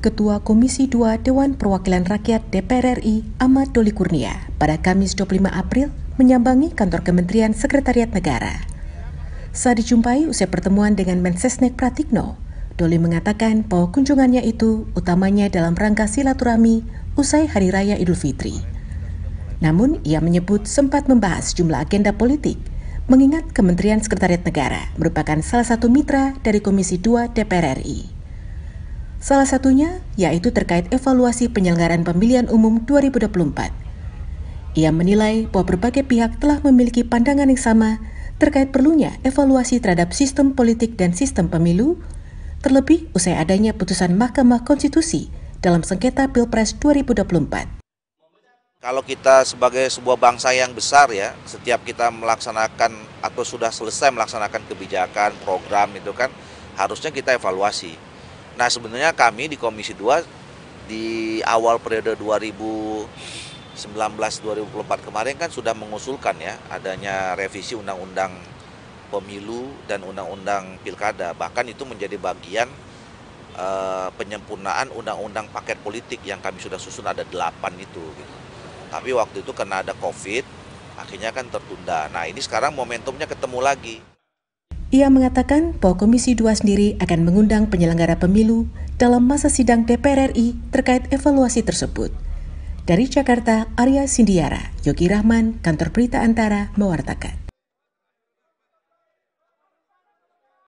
Ketua Komisi 2 Dewan Perwakilan Rakyat DPR RI Ahmad Doli Kurnia pada Kamis 25 April menyambangi kantor Kementerian Sekretariat Negara. Saat dijumpai usai pertemuan dengan Mensesnek Pratikno, Doli mengatakan bahwa kunjungannya itu utamanya dalam rangka silaturahmi usai Hari Raya Idul Fitri. Namun, ia menyebut sempat membahas jumlah agenda politik – Mengingat Kementerian Sekretariat Negara merupakan salah satu mitra dari Komisi 2 DPR RI. Salah satunya yaitu terkait evaluasi penyelenggaraan pemilihan umum 2024. Ia menilai bahwa berbagai pihak telah memiliki pandangan yang sama terkait perlunya evaluasi terhadap sistem politik dan sistem pemilu, terlebih usai adanya putusan Mahkamah Konstitusi dalam sengketa Pilpres 2024. Kalau kita sebagai sebuah bangsa yang besar ya, setiap kita melaksanakan atau sudah selesai melaksanakan kebijakan, program itu kan harusnya kita evaluasi. Nah, sebenarnya kami di Komisi 2 di awal periode 2019 2024 kemarin kan sudah mengusulkan ya adanya revisi undang-undang pemilu dan undang-undang pilkada. Bahkan itu menjadi bagian uh, penyempurnaan undang-undang paket politik yang kami sudah susun ada delapan itu. Gitu. Tapi waktu itu karena ada COVID, akhirnya kan tertunda. Nah ini sekarang momentumnya ketemu lagi. Ia mengatakan bahwa Komisi 2 sendiri akan mengundang penyelenggara pemilu dalam masa sidang DPR RI terkait evaluasi tersebut. Dari Jakarta, Arya Sindiara, Yogi Rahman, Kantor Berita Antara, mewartakan.